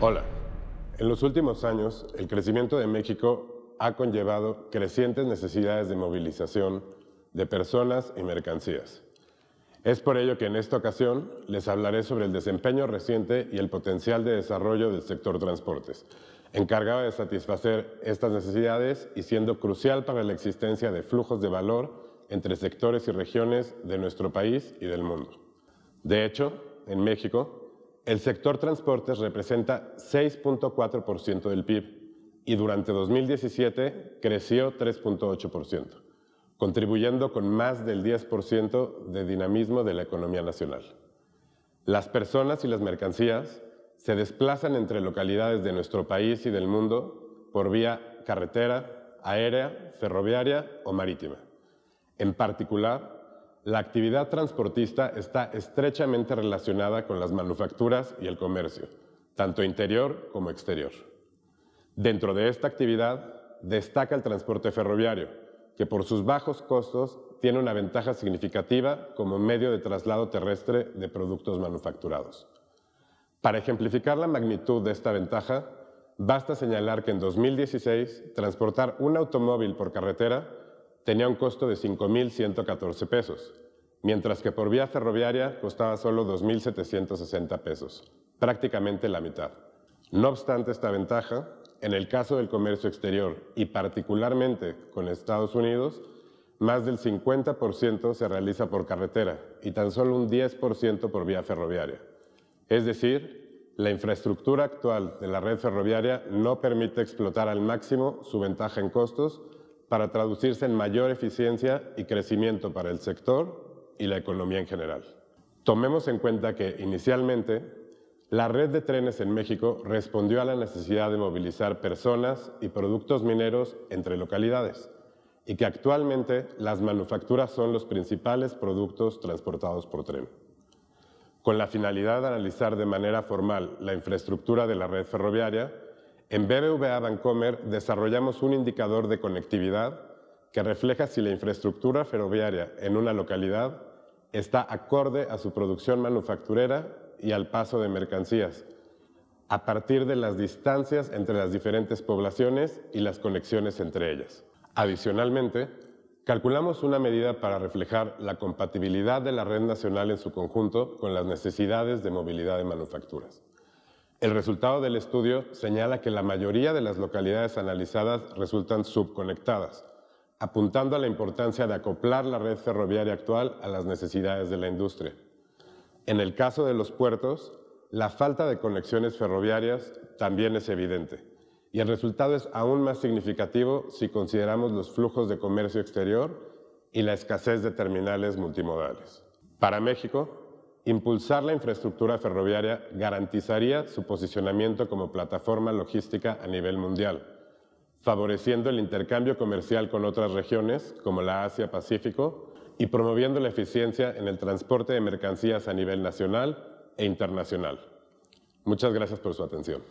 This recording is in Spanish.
Hola. En los últimos años, el crecimiento de México ha conllevado crecientes necesidades de movilización de personas y mercancías. Es por ello que en esta ocasión les hablaré sobre el desempeño reciente y el potencial de desarrollo del sector transportes, encargado de satisfacer estas necesidades y siendo crucial para la existencia de flujos de valor entre sectores y regiones de nuestro país y del mundo. De hecho, en México, el sector transportes representa 6.4% del PIB y durante 2017 creció 3.8%, contribuyendo con más del 10% de dinamismo de la economía nacional. Las personas y las mercancías se desplazan entre localidades de nuestro país y del mundo por vía carretera, aérea, ferroviaria o marítima. En particular, la actividad transportista está estrechamente relacionada con las manufacturas y el comercio, tanto interior como exterior. Dentro de esta actividad destaca el transporte ferroviario, que por sus bajos costos tiene una ventaja significativa como medio de traslado terrestre de productos manufacturados. Para ejemplificar la magnitud de esta ventaja, basta señalar que en 2016 transportar un automóvil por carretera tenía un costo de 5.114 pesos, mientras que por vía ferroviaria costaba solo 2.760 pesos, prácticamente la mitad. No obstante esta ventaja, en el caso del comercio exterior y particularmente con Estados Unidos, más del 50% se realiza por carretera y tan solo un 10% por vía ferroviaria. Es decir, la infraestructura actual de la red ferroviaria no permite explotar al máximo su ventaja en costos para traducirse en mayor eficiencia y crecimiento para el sector y la economía en general. Tomemos en cuenta que inicialmente la red de trenes en México respondió a la necesidad de movilizar personas y productos mineros entre localidades y que actualmente las manufacturas son los principales productos transportados por tren. Con la finalidad de analizar de manera formal la infraestructura de la red ferroviaria, en BBVA Bancomer desarrollamos un indicador de conectividad que refleja si la infraestructura ferroviaria en una localidad está acorde a su producción manufacturera y al paso de mercancías, a partir de las distancias entre las diferentes poblaciones y las conexiones entre ellas. Adicionalmente, calculamos una medida para reflejar la compatibilidad de la red nacional en su conjunto con las necesidades de movilidad de manufacturas. El resultado del estudio señala que la mayoría de las localidades analizadas resultan subconectadas, apuntando a la importancia de acoplar la red ferroviaria actual a las necesidades de la industria. En el caso de los puertos, la falta de conexiones ferroviarias también es evidente, y el resultado es aún más significativo si consideramos los flujos de comercio exterior y la escasez de terminales multimodales. Para México, Impulsar la infraestructura ferroviaria garantizaría su posicionamiento como plataforma logística a nivel mundial, favoreciendo el intercambio comercial con otras regiones como la Asia-Pacífico y promoviendo la eficiencia en el transporte de mercancías a nivel nacional e internacional. Muchas gracias por su atención.